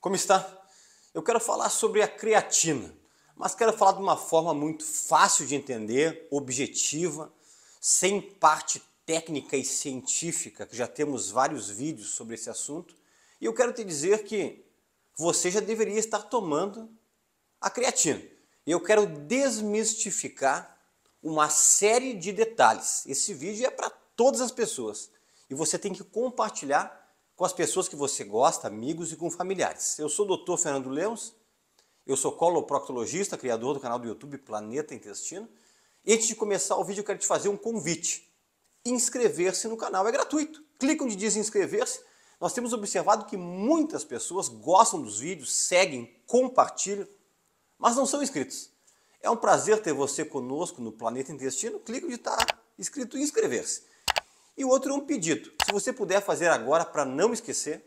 Como está? Eu quero falar sobre a creatina, mas quero falar de uma forma muito fácil de entender, objetiva, sem parte técnica e científica, que já temos vários vídeos sobre esse assunto. E eu quero te dizer que você já deveria estar tomando a creatina. E eu quero desmistificar uma série de detalhes. Esse vídeo é para todas as pessoas e você tem que compartilhar com as pessoas que você gosta, amigos e com familiares. Eu sou o Dr. Fernando Lemos, eu sou coloproctologista, criador do canal do YouTube Planeta Intestino. E antes de começar o vídeo, eu quero te fazer um convite. Inscrever-se no canal é gratuito. Clica onde diz inscrever-se. Nós temos observado que muitas pessoas gostam dos vídeos, seguem, compartilham, mas não são inscritos. É um prazer ter você conosco no Planeta Intestino. Clica onde está escrito inscrever-se. E o outro é um pedido. Se você puder fazer agora para não esquecer,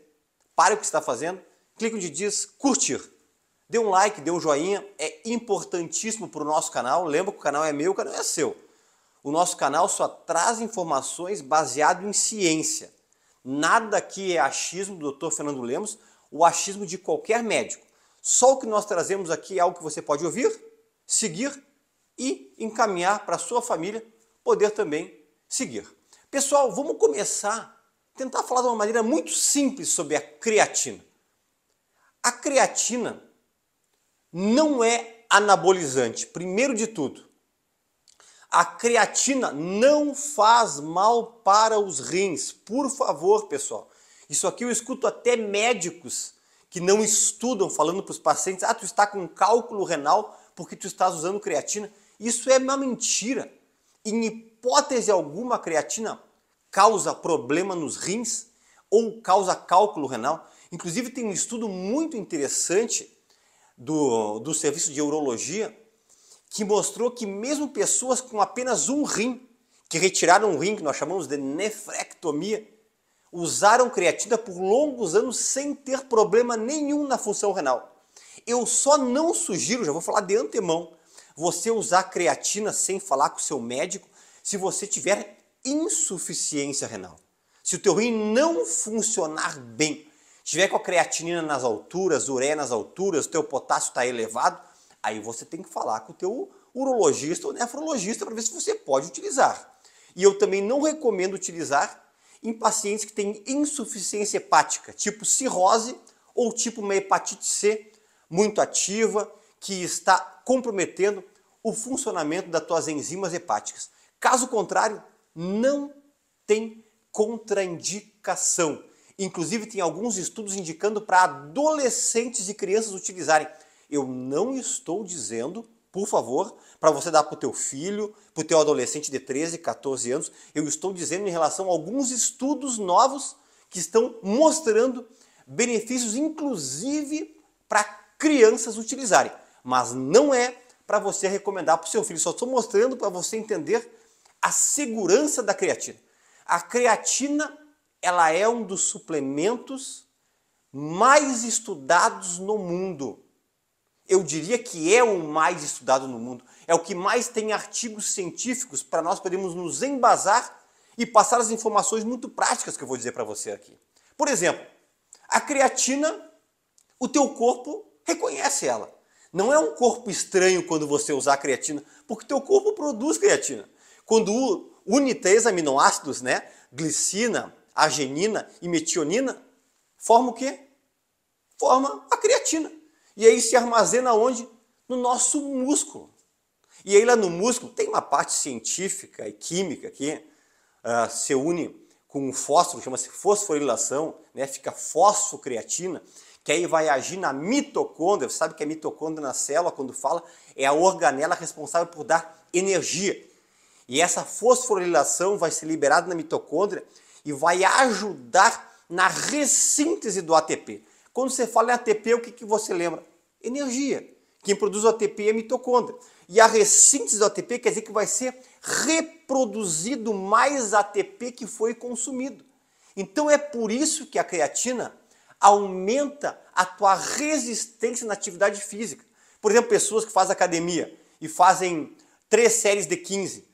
pare o que está fazendo, clique onde diz curtir. Dê um like, dê um joinha, é importantíssimo para o nosso canal. Lembra que o canal é meu, o canal é seu. O nosso canal só traz informações baseado em ciência. Nada aqui é achismo do Dr. Fernando Lemos, o achismo de qualquer médico. Só o que nós trazemos aqui é algo que você pode ouvir, seguir e encaminhar para a sua família poder também seguir. Pessoal, vamos começar a tentar falar de uma maneira muito simples sobre a creatina. A creatina não é anabolizante, primeiro de tudo. A creatina não faz mal para os rins, por favor, pessoal. Isso aqui eu escuto até médicos que não estudam falando para os pacientes: ah, tu está com cálculo renal porque tu estás usando creatina. Isso é uma mentira em hipótese alguma, a creatina causa problema nos rins ou causa cálculo renal. Inclusive, tem um estudo muito interessante do, do serviço de urologia que mostrou que, mesmo pessoas com apenas um rim, que retiraram um rim, que nós chamamos de nefrectomia, usaram creatina por longos anos sem ter problema nenhum na função renal. Eu só não sugiro, já vou falar de antemão, você usar creatina sem falar com o seu médico se você tiver insuficiência renal. Se o teu rim não funcionar bem, tiver com a creatinina nas alturas, ureia nas alturas, o teu potássio está elevado, aí você tem que falar com o teu urologista ou nefrologista para ver se você pode utilizar. E eu também não recomendo utilizar em pacientes que têm insuficiência hepática, tipo cirrose ou tipo uma hepatite C muito ativa, que está comprometendo o funcionamento das tuas enzimas hepáticas. Caso contrário, não tem contraindicação. Inclusive, tem alguns estudos indicando para adolescentes e crianças utilizarem. Eu não estou dizendo, por favor, para você dar para o teu filho, para o teu adolescente de 13, 14 anos. Eu estou dizendo em relação a alguns estudos novos que estão mostrando benefícios, inclusive para crianças utilizarem mas não é para você recomendar para o seu filho. Só estou mostrando para você entender a segurança da creatina. A creatina ela é um dos suplementos mais estudados no mundo. Eu diria que é o mais estudado no mundo. É o que mais tem artigos científicos para nós podermos nos embasar e passar as informações muito práticas que eu vou dizer para você aqui. Por exemplo, a creatina, o teu corpo reconhece ela. Não é um corpo estranho quando você usar creatina, porque teu corpo produz creatina. Quando une três aminoácidos, né? Glicina, arginina e metionina, forma o quê? Forma a creatina. E aí se armazena onde? No nosso músculo. E aí lá no músculo tem uma parte científica e química que uh, se une com um fósforo, chama-se fosforilação, né? fica fosfocreatina que aí vai agir na mitocôndria. Você sabe que a mitocôndria na célula, quando fala, é a organela responsável por dar energia. E essa fosforilação vai ser liberada na mitocôndria e vai ajudar na ressíntese do ATP. Quando você fala em ATP, o que, que você lembra? Energia. Quem produz o ATP é a mitocôndria. E a ressíntese do ATP quer dizer que vai ser reproduzido mais ATP que foi consumido. Então é por isso que a creatina aumenta a tua resistência na atividade física. Por exemplo, pessoas que fazem academia e fazem três séries de 15,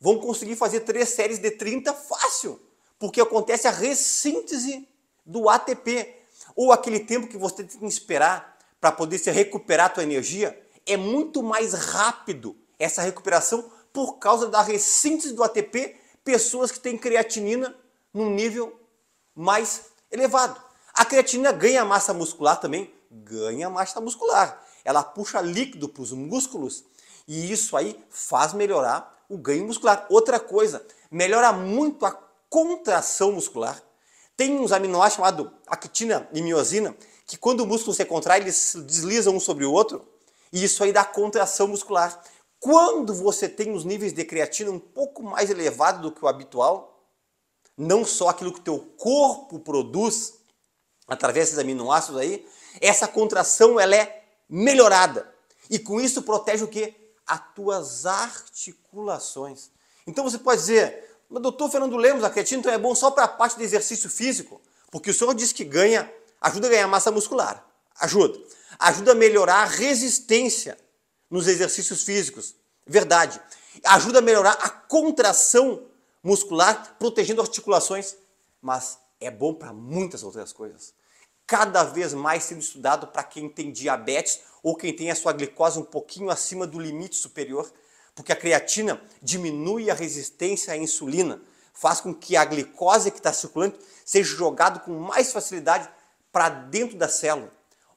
vão conseguir fazer três séries de 30 fácil, porque acontece a ressíntese do ATP. Ou aquele tempo que você tem que esperar para poder se recuperar a tua energia, é muito mais rápido essa recuperação por causa da ressíntese do ATP, pessoas que têm creatinina num nível mais elevado. A creatina ganha massa muscular também? Ganha massa muscular. Ela puxa líquido para os músculos e isso aí faz melhorar o ganho muscular. Outra coisa, melhora muito a contração muscular. Tem uns aminoácidos chamados actina e miosina que quando o músculo se contrai, eles deslizam um sobre o outro e isso aí dá contração muscular. Quando você tem os níveis de creatina um pouco mais elevados do que o habitual, não só aquilo que o teu corpo produz, através desses aminoácidos aí, essa contração ela é melhorada. E com isso protege o quê? As tuas articulações. Então você pode dizer, mas doutor Fernando Lemos, a creatina então é bom só para a parte de exercício físico? Porque o senhor diz que ganha, ajuda a ganhar massa muscular. Ajuda. Ajuda a melhorar a resistência nos exercícios físicos. Verdade. Ajuda a melhorar a contração muscular, protegendo articulações. Mas é bom para muitas outras coisas. Cada vez mais sendo estudado para quem tem diabetes ou quem tem a sua glicose um pouquinho acima do limite superior, porque a creatina diminui a resistência à insulina, faz com que a glicose que está circulando seja jogada com mais facilidade para dentro da célula.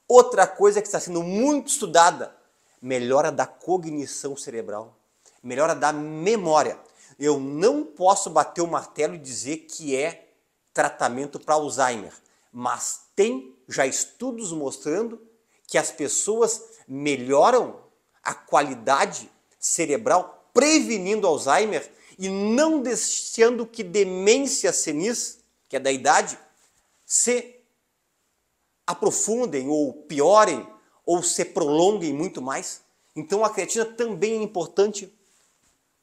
Outra coisa que está sendo muito estudada, melhora da cognição cerebral, melhora da memória. Eu não posso bater o martelo e dizer que é tratamento para Alzheimer, mas tem já estudos mostrando que as pessoas melhoram a qualidade cerebral prevenindo Alzheimer e não deixando que demência senis, que é da idade, se aprofundem ou piorem ou se prolonguem muito mais. Então a creatina também é importante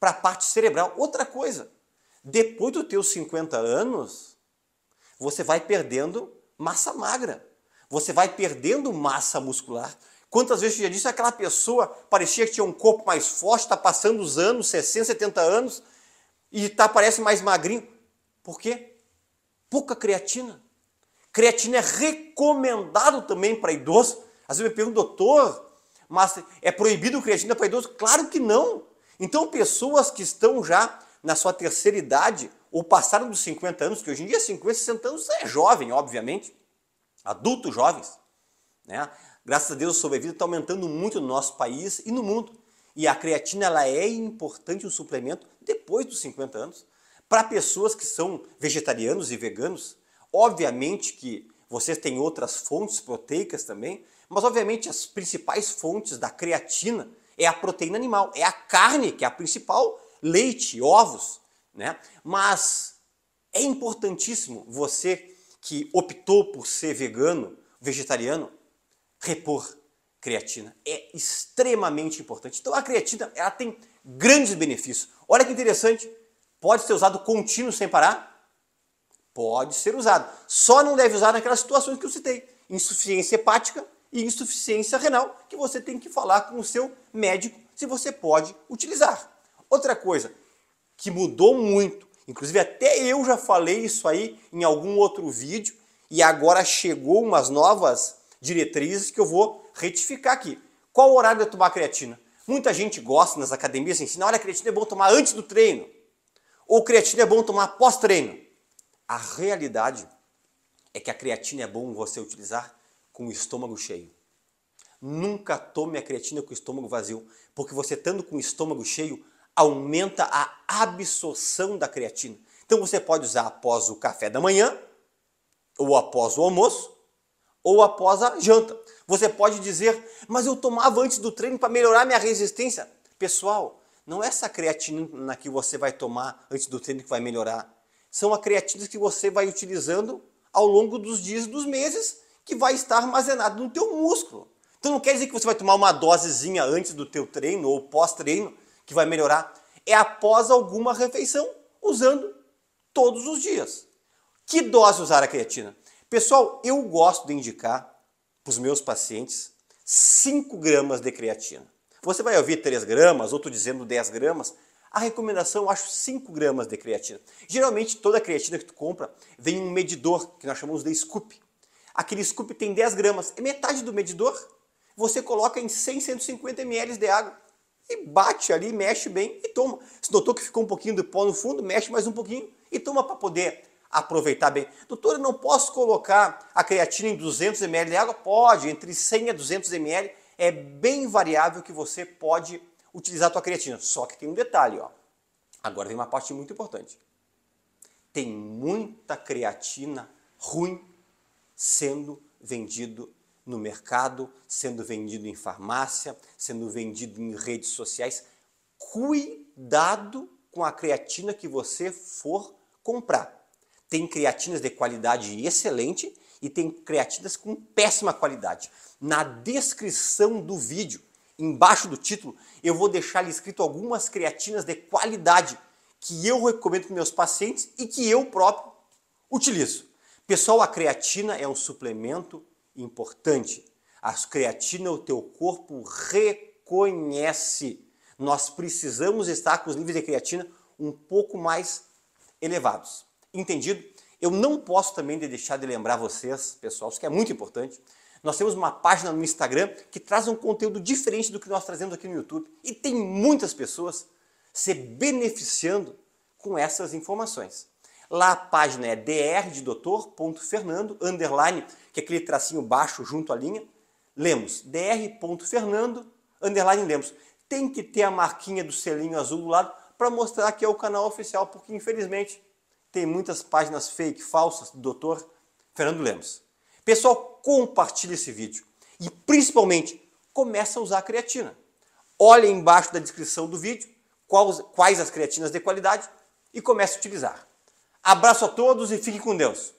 para a parte cerebral. Outra coisa, depois dos teus 50 anos, você vai perdendo massa magra, você vai perdendo massa muscular. Quantas vezes eu já disse aquela pessoa parecia que tinha um corpo mais forte, está passando os anos, 60, 70 anos, e tá, parece mais magrinho. Por quê? Pouca creatina. Creatina é recomendado também para idoso. Às vezes me perguntam, doutor, mas é proibido creatina para idoso? Claro que não. Então, pessoas que estão já na sua terceira idade ou passaram dos 50 anos, que hoje em dia 50, é 60 anos é jovem, obviamente, adultos jovens. Né? Graças a Deus a sobrevida está aumentando muito no nosso país e no mundo. E a creatina ela é importante um suplemento depois dos 50 anos. Para pessoas que são vegetarianos e veganos, obviamente que vocês têm outras fontes proteicas também, mas obviamente as principais fontes da creatina é a proteína animal, é a carne que é a principal, leite, ovos, né? Mas é importantíssimo você que optou por ser vegano, vegetariano, repor creatina. É extremamente importante. Então a creatina ela tem grandes benefícios. Olha que interessante, pode ser usado contínuo sem parar? Pode ser usado. Só não deve usar naquelas situações que eu citei, insuficiência hepática e insuficiência renal, que você tem que falar com o seu médico se você pode utilizar. Outra coisa, que mudou muito. Inclusive, até eu já falei isso aí em algum outro vídeo e agora chegou umas novas diretrizes que eu vou retificar aqui. Qual o horário de tomar creatina? Muita gente gosta nas academias ensina, olha, creatina é bom tomar antes do treino. Ou creatina é bom tomar pós-treino. A realidade é que a creatina é bom você utilizar com o estômago cheio. Nunca tome a creatina com o estômago vazio, porque você estando com o estômago cheio, aumenta a absorção da creatina. Então você pode usar após o café da manhã, ou após o almoço, ou após a janta. Você pode dizer, mas eu tomava antes do treino para melhorar minha resistência. Pessoal, não é essa creatina que você vai tomar antes do treino que vai melhorar. São as creatinas que você vai utilizando ao longo dos dias e dos meses que vai estar armazenado no teu músculo. Então não quer dizer que você vai tomar uma dosezinha antes do teu treino ou pós-treino que vai melhorar é após alguma refeição, usando todos os dias. Que dose usar a creatina? Pessoal, eu gosto de indicar para os meus pacientes 5 gramas de creatina. Você vai ouvir 3 gramas, outro dizendo 10 gramas. A recomendação eu acho 5 gramas de creatina. Geralmente toda creatina que tu compra vem um medidor que nós chamamos de scoop. Aquele scoop tem 10 gramas, é metade do medidor. Você coloca em 100, 150 ml de água e bate ali, mexe bem e toma. Se notou que ficou um pouquinho de pó no fundo, mexe mais um pouquinho e toma para poder aproveitar bem. Doutor, eu não posso colocar a creatina em 200 ml de água? Pode, entre 100 a 200 ml é bem variável que você pode utilizar a tua creatina. Só que tem um detalhe, ó. Agora vem uma parte muito importante. Tem muita creatina ruim sendo vendido no mercado, sendo vendido em farmácia, sendo vendido em redes sociais. Cuidado com a creatina que você for comprar. Tem creatinas de qualidade excelente e tem creatinas com péssima qualidade. Na descrição do vídeo, embaixo do título, eu vou deixar escrito algumas creatinas de qualidade que eu recomendo para meus pacientes e que eu próprio utilizo. Pessoal, a creatina é um suplemento importante. A creatina, o teu corpo reconhece. Nós precisamos estar com os níveis de creatina um pouco mais elevados. Entendido? Eu não posso também deixar de lembrar vocês, pessoal, isso que é muito importante. Nós temos uma página no Instagram que traz um conteúdo diferente do que nós trazemos aqui no YouTube. E tem muitas pessoas se beneficiando com essas informações. Lá a página é dr de fernando underline, que é aquele tracinho baixo junto à linha, Lemos, dr.fernando, underline Lemos. Tem que ter a marquinha do selinho azul do lado para mostrar que é o canal oficial, porque infelizmente tem muitas páginas fake, falsas do doutor Fernando Lemos. Pessoal, compartilhe esse vídeo e principalmente comece a usar a creatina. Olhe embaixo da descrição do vídeo quais, quais as creatinas de qualidade e comece a utilizar. Abraço a todos e fiquem com Deus.